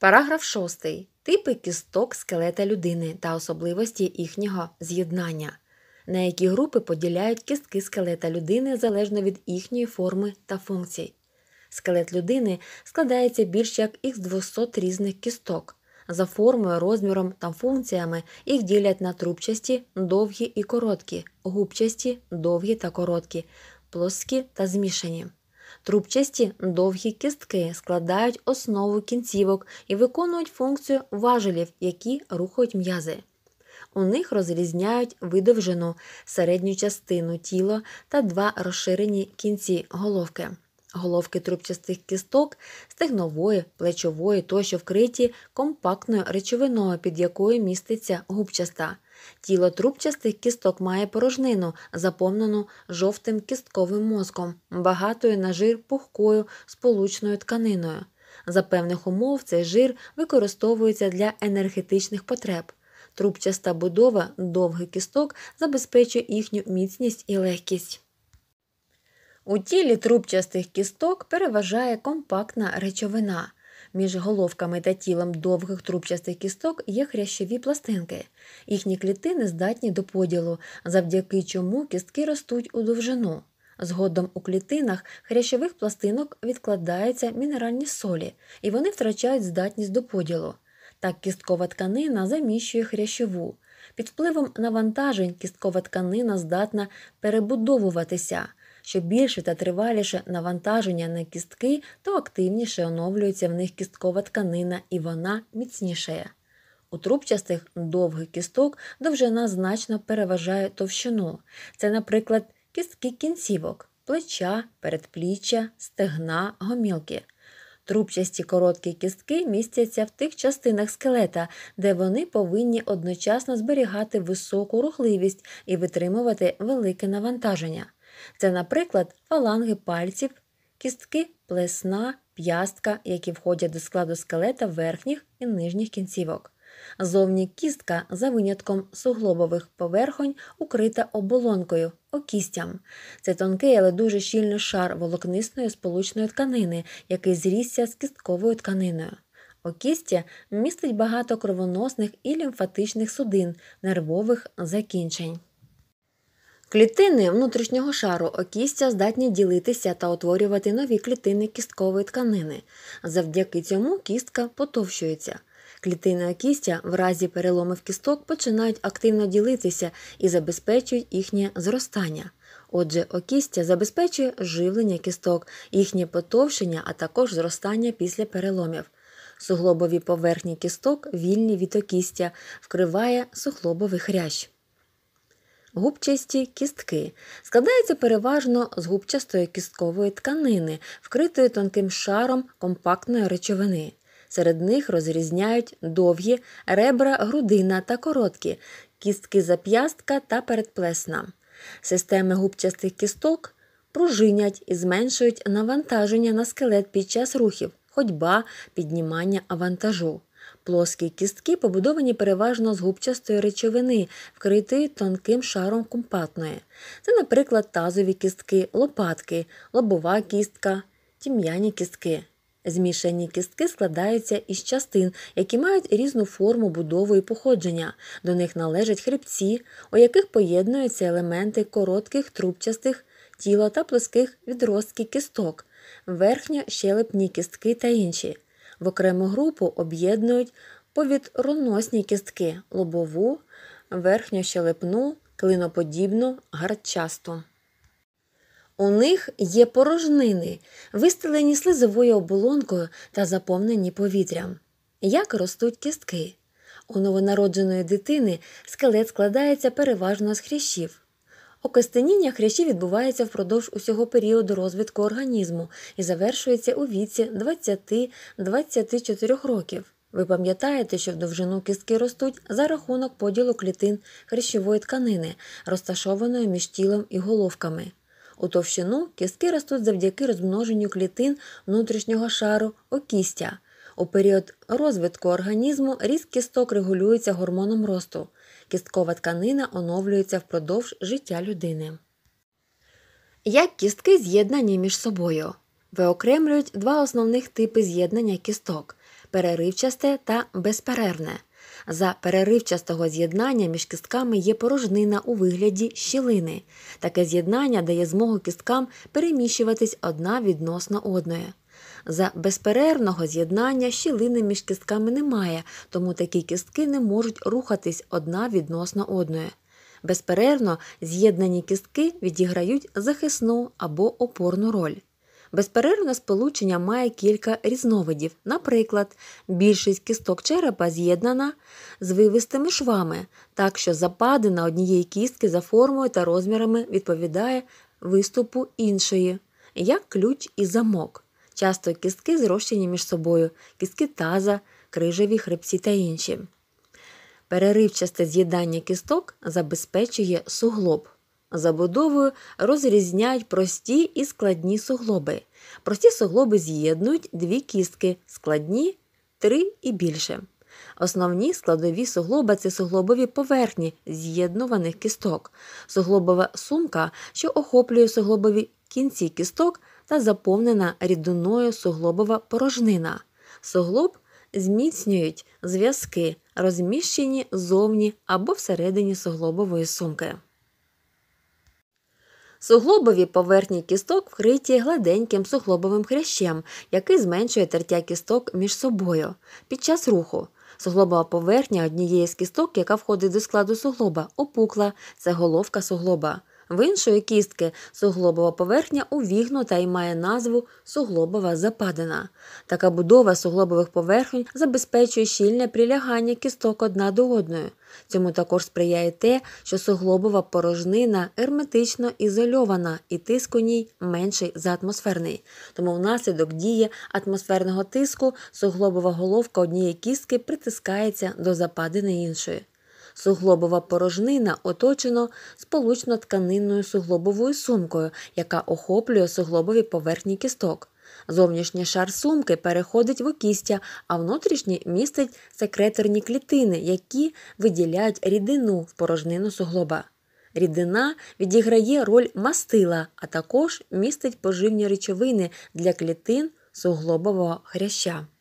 Параграф 6. Типи кісток скелета людини та особливості їхнього з'єднання, на які групи поділяють кістки скелета людини залежно від їхньої форми та функцій. Скелет людини складається більш як із 200 різних кісток. За формою, розміром та функціями їх ділять на трубчасті, довгі і короткі, губчасті, довгі та короткі, плоскі та змішані. Трубчасті довгі кістки складають основу кінцівок і виконують функцію важелів, які рухають м'язи. У них розрізняють видовжену середню частину тіла та два розширені кінці головки. Головки трубчастих кісток стегнової, плечової тощо вкриті компактною речовиною, під якою міститься губчаста. Тіло трубчастих кісток має порожнину, заповнену жовтим кістковим мозком, багатою на жир пухкою сполучною тканиною. За певних умов цей жир використовується для енергетичних потреб. Трубчаста будова довгий кісток забезпечує їхню міцність і легкість. У тілі трубчастих кісток переважає компактна речовина. Між головками та тілом довгих трубчастих кісток є хрящові пластинки. Їхні клітини здатні до поділу, завдяки чому кістки ростуть у довжину. Згодом у клітинах хрящових пластинок відкладаються мінеральні солі, і вони втрачають здатність до поділу. Так кісткова тканина заміщує хрящову. Під впливом навантажень кісткова тканина здатна перебудовуватися. Що більше та триваліше навантаження на кістки, то активніше оновлюється в них кісткова тканина і вона міцнішає. У трубчастих довгих кісток довжина значно переважає товщину. Це, наприклад, кістки кінцівок, плеча, передпліччя, стегна, гомілки. Трубчасті короткі кістки містяться в тих частинах скелета, де вони повинні одночасно зберігати високу рухливість і витримувати велике навантаження. Це, наприклад, фаланги пальців, кістки плесна, п'ястка, які входять до складу скелета верхніх і нижніх кінцівок. Зовні кістка за винятком суглобових поверхонь укрита оболонкою, окістям. Це тонкий, але дуже щільний шар волокнисної сполучної тканини, який зрісся з кістковою тканиною. Окістя містить багато кровоносних і лімфатичних судин, нервових закінчень. Клітини внутрішнього шару окістя здатні ділитися та утворювати нові клітини кісткової тканини. Завдяки цьому кістка потовщується. Клітини окістя в разі переломів кісток починають активно ділитися і забезпечують їхнє зростання. Отже, окістя забезпечує живлення кісток, їхнє потовшення, а також зростання після переломів. Суглобові поверхні кісток, вільні від окістя, вкриває суглобовий хрящ. Губчасті кістки складаються переважно з губчастої кісткової тканини, вкритої тонким шаром компактної речовини. Серед них розрізняють довгі ребра, грудина та короткі, кістки зап'ястка та передплесна. Системи губчастих кісток пружинять і зменшують навантаження на скелет під час рухів, ходьба, піднімання авантажу. Плоскі кістки побудовані переважно з губчастої речовини, вкритої тонким шаром компатної. Це, наприклад, тазові кістки, лопатки, лобова кістка, тім'яні кістки. Змішані кістки складаються із частин, які мають різну форму будови і походження. До них належать хребці, у яких поєднуються елементи коротких, трубчастих тіла та плоских відростків кісток, верхньо щелепні кістки та інші. В окрему групу об'єднують повітроносні кістки лобову, верхньощелепну, клиноподібну, гарчасту. У них є порожнини, вистелені слизовою оболонкою та заповнені повітрям. Як ростуть кістки? У новонародженої дитини скелет складається переважно з хрящів. Окостеніння хрящі відбувається впродовж усього періоду розвитку організму і завершується у віці 20-24 років. Ви пам'ятаєте, що в довжину кістки ростуть за рахунок поділу клітин хрящової тканини, розташованої між тілом і головками. У товщину кістки ростуть завдяки розмноженню клітин внутрішнього шару окістя. У період розвитку організму ріст кісток регулюється гормоном росту. Кісткова тканина оновлюється впродовж життя людини. Як кістки з'єднані між собою? Виокремлюють два основних типи з'єднання кісток переривчасте та безперервне. За переривчастого з'єднання між кістками є порожнина у вигляді щілини. Таке з'єднання дає змогу кісткам переміщуватись одна відносно одної. За безперервного з'єднання щілини між кістками немає, тому такі кістки не можуть рухатись одна відносно одної. Безперервно з'єднані кістки відіграють захисну або опорну роль. Безперервне сполучення має кілька різновидів. Наприклад, більшість кісток черепа з'єднана з вивистими швами, так що западина однієї кістки за формою та розмірами відповідає виступу іншої, як ключ і замок. Часто кістки зрощені між собою, кістки таза, крижеві хребці та інші. Переривчасте з'їдання кісток забезпечує суглоб. Забудовою розрізняють прості і складні суглоби. Прості суглоби з'єднують дві кістки, складні три і більше. Основні складові суглоби це суглобові поверхні з'єднуваних кісток, суглобова сумка, що охоплює суглобові кінці кісток та заповнена рідиною суглобова порожнина. Суглоб зміцнюють зв'язки, розміщені зовні або всередині суглобової сумки. Суглобові поверхні кісток вкриті гладеньким суглобовим хрящем, який зменшує тертя кісток між собою. Під час руху суглобова поверхня однієї з кісток, яка входить до складу суглоба, опукла це головка суглоба. В іншої кістки суглобова поверхня увігнута і має назву суглобова западина. Така будова суглобових поверхонь забезпечує щільне прилягання кісток одна до одної. Цьому також сприяє те, що суглобова порожнина герметично ізольована і тиск у ній менший за атмосферний. Тому внаслідок дії атмосферного тиску суглобова головка однієї кістки притискається до западини іншої. Суглобова порожнина оточено сполучно тканинною суглобовою сумкою, яка охоплює суглобові поверхні кісток. Зовнішній шар сумки переходить в окістя, а внутрішній містить секреторні клітини, які виділяють рідину в порожнину суглоба. Рідина відіграє роль мастила, а також містить поживні речовини для клітин суглобового хряща.